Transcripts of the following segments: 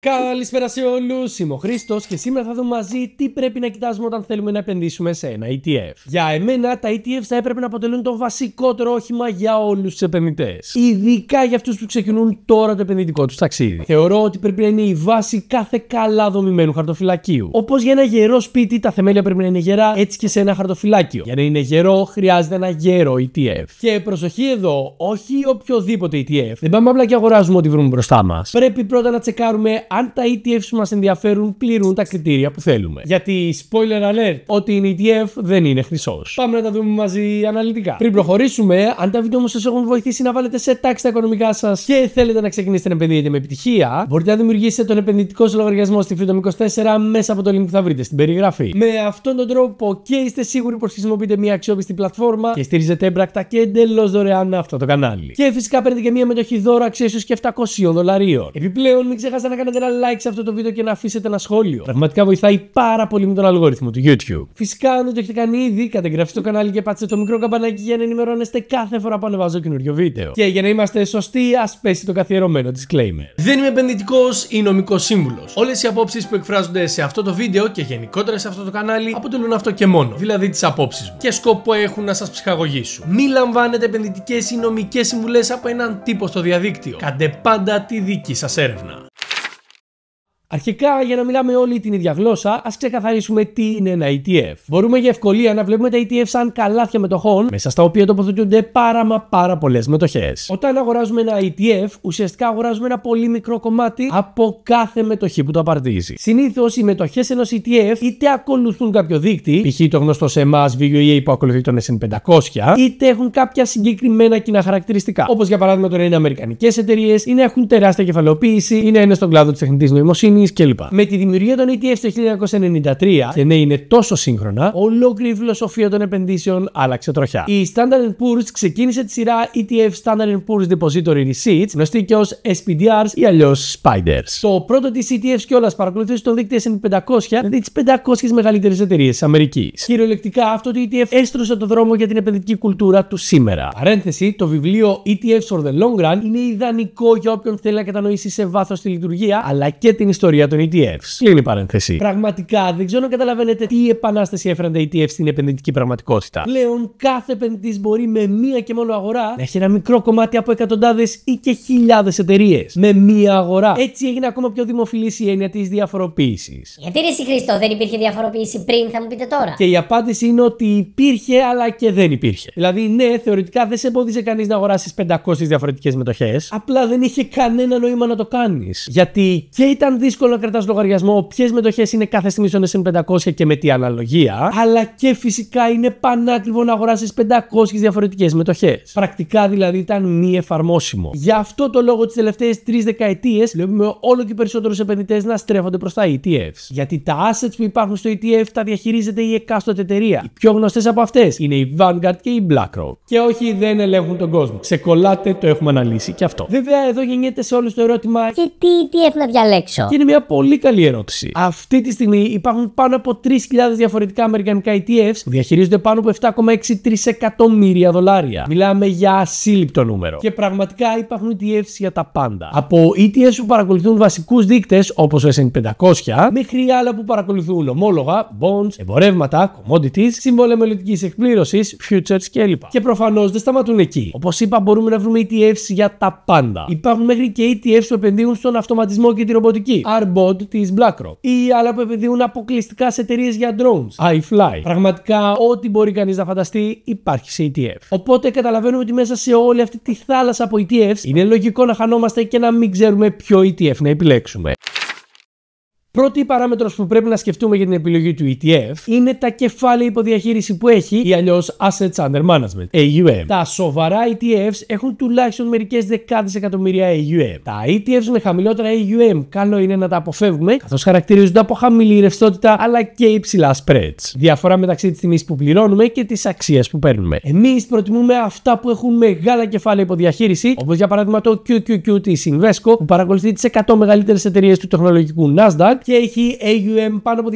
Καλησπέρα σε όλους, είμαι ο Χρήστος και σήμερα θα δούμε μαζί τι πρέπει να κοιτάζουμε όταν θέλουμε να επενδύσουμε σε ένα ETF. Για εμένα, τα ETF θα έπρεπε να αποτελούν το βασικότερο όχημα για όλους τους επενδυτές. Ειδικά για αυτούς που ξεκινούν τώρα το επενδυτικό τους ταξίδι. Θεωρώ ότι πρέπει να είναι η βάση κάθε καλά δομημένου χαρτοφυλακίου. Όπως για ένα γερό σπίτι, τα θεμέλια πρέπει να είναι γερά, έτσι και σε ένα χαρτοφυλάκιο. Για να είναι γερό, χρειάζεται ένα γερό ETF. Και προσοχή εδώ, όχι οποιοδήποτε ETF. Δεν πάμε απλά και αγοράζουμε ό,τι βρούμε μπροστά μας. Πρέπει πρώτα να τσεκάρουμε αν τα ETF που μας ενδιαφέρουν πληρούν τα κριτήρια που θέλουμε. Γιατί, spoiler alert, ό,τι είναι ETF δεν είναι χρυσός. Πάμε να τα δούμε μαζί αναλυτικά. Πριν προχωρήσουμε, αν τα βίντεο μας σας έχουν βοηθήσει να βάλετε σε τάξη τα οικονομικά σας και θέλετε να ξεκινήσετε να επενδύετε με επιτυχία, μπορείτε να δημιουργήσετε τον επενδυτικό σας λογαριασμό στη Freedom 24 μέσα από το link που θα βρείτε στην περιγραφή. Με αυτόν τον τρόπο και είστε σίγουροι πως χρησιμοποιείτε μια αξιόπιστη πλατφόρμα και στηρίζετε έμπρακτα και εντελώς δωρεάν αυτό το κανάλι. Και φυσικά παίρνετε και μια μετοχή δώρα αξία και 700 δολαρίων. Επιπλέον, μην ξεχάσετε να κάνετε ένα like σε αυτό το βίντεο και να αφήσετε ένα σχόλιο. Πραγματικά βοηθάει πάρα πολύ με τον αλγόριθμο του YouTube. Φυσικά, αν δεν το έχετε κάνει ήδη, κατεγγραφήστε το κανάλι και πατήστε το μικρό καμπανάκι για να ενημερώνεστε κάθε φορά που ανεβάζω καινούριο βίντεο. Και για να είμαστε σωστοί, ας πέσει το καθιερωμένο disclaimer. Δεν είμαι επενδυτικός ή νομικός σύμβουλος. Όλες οι απόψεις που εκφράζονται σε αυτό το βίντεο και γενικότερα σε αυτό το κανάλι αποτελούν αυτό και μόνο. Δηλαδή τις απόψεις μου. Και σκοπό έχουν να σας ψυχαγωγήσουν. Μη λαμβάνετε επενδυτικές ή νομικές συμβουλές από έναν τύπο στο διαδίκτυο. Κάντε πάντα τη δική σας έρευνα. Αρχικά, για να μιλάμε όλη την ίδια γλώσσα, ας ξεκαθαρίσουμε τι είναι ένα ETF. Μπορούμε για ευκολία να βλέπουμε τα ETF σαν καλάθια μετοχών, μέσα στα οποία τοποθετούνται πάρα μα πάρα πολλές μετοχές. Όταν αγοράζουμε ένα ETF, ουσιαστικά αγοράζουμε ένα πολύ μικρό κομμάτι από κάθε μετοχή που το απαρτίζει. Συνήθως οι μετοχές ενός ETF είτε ακολουθούν κάποιο δείκτη, π.χ. το γνωστό σε εμάς VUEA που ακολουθεί τον sn 500 είτε έχουν κάποια συγκεκριμένα κοινά χαρακτηριστικά. Όπως για παράδειγμα τώρα είναι αμερικανικές εταιρείες, είναι έχουν τεράστια κεφαλοποίηση, είναι στον κλάδο της τεχνητής νοημοσύνης κλπ. Με τη δημιουργία των ETF το 1993, και ναι, είναι τόσο σύγχρονα, ολόκληρη η φιλοσοφία των επενδύσεων άλλαξε τροχιά. Η Standard Poor's ξεκίνησε τη σειρά ETF Standard Poor's Depository Receipts, γνωστή και ως SPDRs ή αλλιώς Spiders. Το πρώτο της ETF κιόλας παρακολουθούσε το δικτυο S&P 500, δηλαδή τις 500 μεγαλύτερες εταιρείες της Αμερικής. Κυριολεκτικά αυτό το ETF έστρωσε το δρόμο για την επενδυτική κουλτούρα του σήμερα. Παρένθεση, το βιβλίο ETFs for the Long Run είναι ιδανικό για όποιον θέλει να κατανοήσει σε βάθος τη λειτουργία αλλά και την ιστορία ιστορία των ETFs. Κλείνει παρένθεση. Πραγματικά δεν ξέρω να καταλαβαίνετε τι επανάσταση έφεραν τα ETFs στην επενδυτική πραγματικότητα. Πλέον κάθε επενδυτής μπορεί με μία και μόνο αγορά να έχει ένα μικρό κομμάτι από εκατοντάδες ή και χιλιάδες εταιρείες. Με μία αγορά. Έτσι έγινε ακόμα πιο δημοφιλής η έννοια της διαφοροποίησης. Γιατί ρε Χριστό, δεν υπήρχε διαφοροποίηση πριν, θα μου πείτε τώρα. Και η απάντηση είναι ότι υπήρχε, αλλά και δεν υπήρχε. Δηλαδή, ναι, θεωρητικά δεν σε εμπόδιζε κανείς να αγοράσεις 500 διαφορετικές μετοχές, απλά δεν είχε κανένα νόημα να το κάνεις. Γιατί και ήταν δύσκολο δύσκολο να κρατάς λογαριασμό ποιες μετοχές είναι κάθε στιγμή στον sm 500 και με τι αναλογία, αλλά και φυσικά είναι πανάκριβο να αγοράσεις 500 διαφορετικές μετοχές. Πρακτικά δηλαδή ήταν μη εφαρμόσιμο. Γι' αυτό το λόγο τις τελευταίες τρεις δεκαετίες βλέπουμε όλο και περισσότερους επενδυτές να στρέφονται προς τα ETFs. Γιατί τα assets που υπάρχουν στο ETF τα διαχειρίζεται η εκάστοτε εταιρεία. Οι πιο γνωστές από αυτές είναι η Vanguard και η BlackRock. Και όχι, δεν ελέγχουν τον κόσμο. Ξεκολλάτε, το έχουμε αναλύσει και αυτό. Βέβαια, εδώ γεννιέται σε όλους το ερώτημα. Και τι ETF να διαλέξω. Και μια πολύ καλή ερώτηση. Αυτή τη στιγμή υπάρχουν πάνω από 3.000 διαφορετικά αμερικανικά ETFs που διαχειρίζονται πάνω από 7,6 τρισεκατομμύρια δολάρια. Μιλάμε για ασύλληπτο νούμερο. Και πραγματικά υπάρχουν ETFs για τα πάντα. Από ETFs που παρακολουθούν βασικούς δείκτες όπως ο S&P500 μέχρι άλλα που παρακολουθούν ομόλογα, bonds, εμπορεύματα, commodities, σύμβολα μελλοντικής εκπλήρωσης, futures κλπ. Και προφανώς δεν σταματούν εκεί. Όπως είπα, μπορούμε να βρούμε ETFs για τα πάντα. Υπάρχουν μέχρι και ETFs που επενδύουν στον αυτοματισμό και τη ρομποτική της BlackRock ή άλλα που επενδύουν αποκλειστικά σε εταιρείες για drones, iFly. Πραγματικά, ό,τι μπορεί κανείς να φανταστεί υπάρχει σε ETF. Οπότε καταλαβαίνουμε ότι μέσα σε όλη αυτή τη θάλασσα από ETFs είναι λογικό να χανόμαστε και να μην ξέρουμε ποιο ETF να επιλέξουμε. Πρώτη παράμετρος που πρέπει να σκεφτούμε για την επιλογή του ETF είναι τα κεφάλαια υποδιαχείριση που έχει ή αλλιώς Assets Under Management, AUM. Τα σοβαρά ETFs έχουν τουλάχιστον μερικές δεκάδες εκατομμύρια AUM. Τα ETFs με χαμηλότερα AUM καλό είναι να τα αποφεύγουμε καθώς χαρακτηρίζονται από χαμηλή ρευστότητα αλλά και υψηλά spreads. Διαφορά μεταξύ της τιμής που πληρώνουμε και της αξίας που παίρνουμε. Εμείς προτιμούμε αυτά που έχουν μεγάλα κεφάλαια υποδιαχείριση όπως για παράδειγμα το QQQ της Invesco που παρακολουθεί τις 100 μεγαλύτερες εταιρείες του τεχνολογικού Nasdaq και έχει AUM πάνω από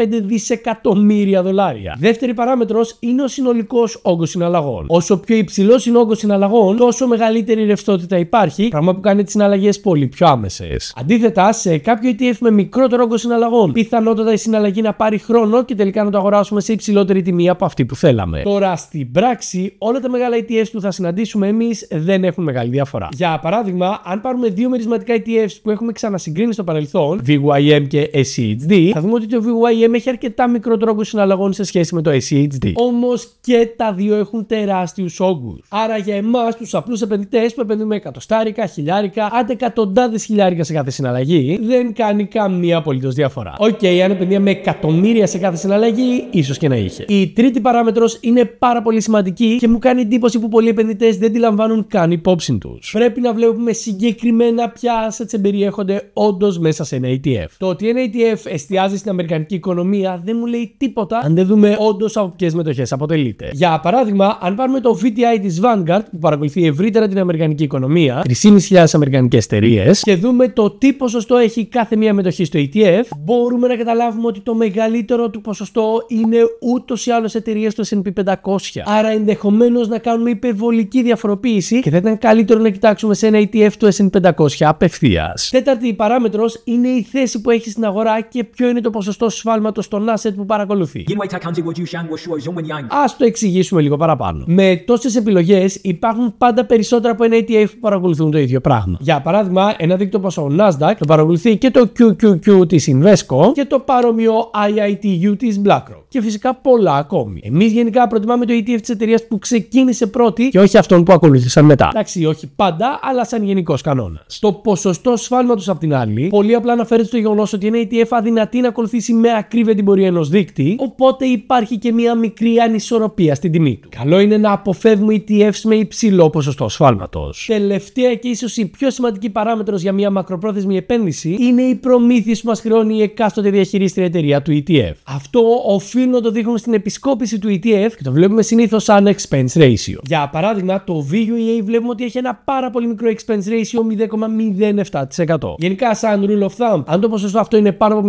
245 δισεκατομμύρια δολάρια. Δεύτερη παράμετρος είναι ο συνολικός όγκος συναλλαγών. Όσο πιο υψηλός είναι ο όγκος συναλλαγών, τόσο μεγαλύτερη ρευστότητα υπάρχει, πράγμα που κάνει τις συναλλαγές πολύ πιο άμεσες. Αντίθετα, σε κάποιο ETF με μικρότερο όγκο συναλλαγών, πιθανότατα η συναλλαγή να πάρει χρόνο και τελικά να το αγοράσουμε σε υψηλότερη τιμή από αυτή που θέλαμε. Τώρα, στην πράξη, όλα τα μεγάλα ETFs που θα συναντήσουμε εμείς δεν έχουν μεγάλη διαφορά. Για παράδειγμα, αν πάρουμε δύο μερισματικά ETFs που έχουμε ξανασυγκρίνει στο παρελθόν, VYM και SEHD, θα δούμε ότι το VYM έχει αρκετά μικρό τρόπο συναλλαγών σε σχέση με το SEHD. Όμω και τα δύο έχουν τεράστιου όγκου. Άρα για εμά, του απλού επενδυτέ που επενδύουμε εκατοστάρικα, χιλιάρικα, άντε εκατοντάδε χιλιάρικα σε κάθε συναλλαγή, δεν κάνει καμία απολύτω διαφορά. Οκ, okay, αν επενδύαμε εκατομμύρια σε κάθε συναλλαγή, ίσω και να είχε. Η τρίτη παράμετρο είναι πάρα πολύ σημαντική και μου κάνει εντύπωση που πολλοί επενδυτέ δεν τη λαμβάνουν καν υπόψη του. Πρέπει να βλέπουμε συγκεκριμένα ποια assets εμπεριέχονται όντω μέσα σε ένα ETF. Το ότι ένα ETF εστιάζει στην Αμερικανική οικονομία δεν μου λέει τίποτα αν δεν δούμε όντως από ποιες μετοχές αποτελείται. Για παράδειγμα, αν πάρουμε το VTI της Vanguard που παρακολουθεί ευρύτερα την Αμερικανική οικονομία, 3.500 Αμερικανικές εταιρείες, και δούμε το τι ποσοστό έχει κάθε μία μετοχή στο ETF, μπορούμε να καταλάβουμε ότι το μεγαλύτερο του ποσοστό είναι ούτως ή άλλως εταιρείες του SP 500. Άρα ενδεχομένως να κάνουμε υπερβολική διαφοροποίηση και θα ήταν καλύτερο να κοιτάξουμε σε ένα ETF του SP 500 απευθείας. Τέταρτη παράμετρος είναι η θέση που έχει στην αγορά και ποιο είναι το ποσοστό σφάλματος των asset που παρακολουθεί. Ας το εξηγήσουμε λίγο παραπάνω. Με τόσες επιλογές υπάρχουν πάντα περισσότερα από ένα ETF που παρακολουθούν το ίδιο πράγμα. Για παράδειγμα, ένα δίκτυο όπω ο Nasdaq το παρακολουθεί και το QQQ της Invesco και το παρόμοιο IITU της BlackRock. Και φυσικά πολλά ακόμη. Εμείς γενικά προτιμάμε το ETF της εταιρείας που ξεκίνησε πρώτη και όχι αυτόν που ακολούθησαν μετά. Εντάξει, όχι πάντα, αλλά σαν γενικός κανόνας. Το ποσοστό σφάλματος απ' την άλλη, πολύ απλά αναφέρεται στο γεγονός γεγονός ότι ένα ETF αδυνατεί να ακολουθήσει με ακρίβεια την πορεία ενός δείκτη, οπότε υπάρχει και μια μικρή ανισορροπία στην τιμή του. Καλό είναι να αποφεύγουμε ETFs με υψηλό ποσοστό σφάλματο. Τελευταία και ίσως η πιο σημαντική παράμετρος για μια μακροπρόθεσμη επένδυση είναι οι προμήθειες που μας χρεώνει η εκάστοτε διαχειρίστρια εταιρεία του ETF. Αυτό οφείλουν να το δείχνουμε στην επισκόπηση του ETF και το βλέπουμε συνήθως σαν expense ratio. Για παράδειγμα, το VUEA βλέπουμε ότι έχει ένα πάρα πολύ μικρό expense ratio 0,07%. Γενικά, σαν rule of thumb, αν το ποσοστό ποσοστό αυτό είναι πάνω από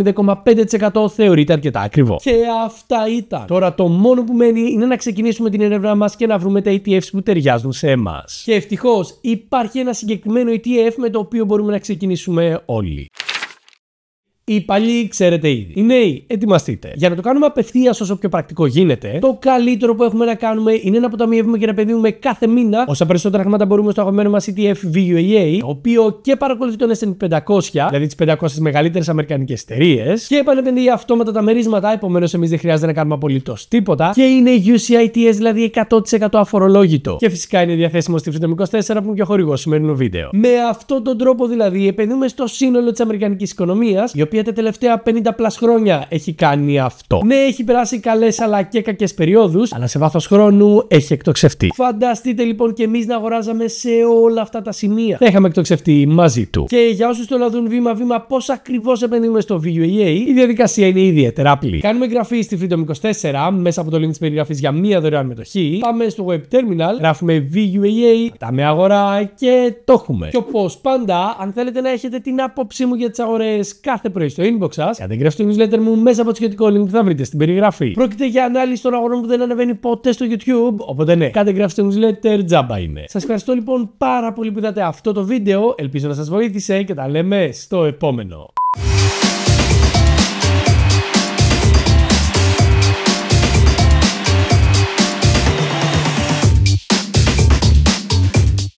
0,5% θεωρείται αρκετά ακριβό. Και αυτά ήταν. Τώρα το μόνο που μένει είναι να ξεκινήσουμε την έρευνα μας και να βρούμε τα ETFs που ταιριάζουν σε εμάς. Και ευτυχώς υπάρχει ένα συγκεκριμένο ETF με το οποίο μπορούμε να ξεκινήσουμε όλοι. Οι παλιοί ξέρετε ήδη. Οι νέοι, ετοιμαστείτε. Για να το κάνουμε απευθείας όσο πιο πρακτικό γίνεται, το καλύτερο που έχουμε να κάνουμε είναι να αποταμιεύουμε και να επενδύουμε κάθε μήνα όσα περισσότερα χρήματα μπορούμε στο αγαπημένο μας ETF VUAA, e το οποίο και παρακολουθεί τον SP 500, δηλαδή τις 500 μεγαλύτερες αμερικανικές εταιρείες, και επανεπενδύει αυτόματα τα μερίσματα, επομένως εμείς δεν χρειάζεται να κάνουμε απολύτως τίποτα, και είναι UCITS, δηλαδή 100% αφορολόγητο. Και φυσικά είναι διαθέσιμο στη Freedom 24 που είναι και χορηγό σημερινό βίντεο. Με αυτόν τον τρόπο δηλαδή επενδύουμε στο σύνολο της αμερικανικής οικονομίας, η οποία οποία τα τελευταία 50 πλας χρόνια έχει κάνει αυτό. Ναι, έχει περάσει καλές αλλά και κακές περιόδους, αλλά σε βάθος χρόνου έχει εκτοξευτεί. Φανταστείτε λοιπόν και εμείς να αγοράζαμε σε όλα αυτά τα σημεία. Θα είχαμε εκτοξευτεί μαζί του. Και για όσους το να δουν βήμα-βήμα πώς ακριβώς επενδύουμε στο VUEA, η διαδικασία είναι ιδιαίτερα απλή. Κάνουμε εγγραφή στη Freedom 24 μέσα από το link της περιγραφής για μία δωρεάν μετοχή. Πάμε στο web terminal, γράφουμε VUEA, πατάμε αγορά και το έχουμε. Και όπως πάντα, αν θέλετε να έχετε την άποψή μου για τις αγορές κάθε πρωί στο inbox σας κάντε γράφει στο newsletter μου μέσα από το σχετικό link που θα βρείτε στην περιγραφή. Πρόκειται για ανάλυση των αγορών που δεν ανεβαίνει ποτέ στο YouTube, οπότε ναι, κάντε εγγραφή στο newsletter, τζάμπα είναι. Σας ευχαριστώ λοιπόν πάρα πολύ που είδατε αυτό το βίντεο, ελπίζω να σας βοήθησε και τα λέμε στο επόμενο.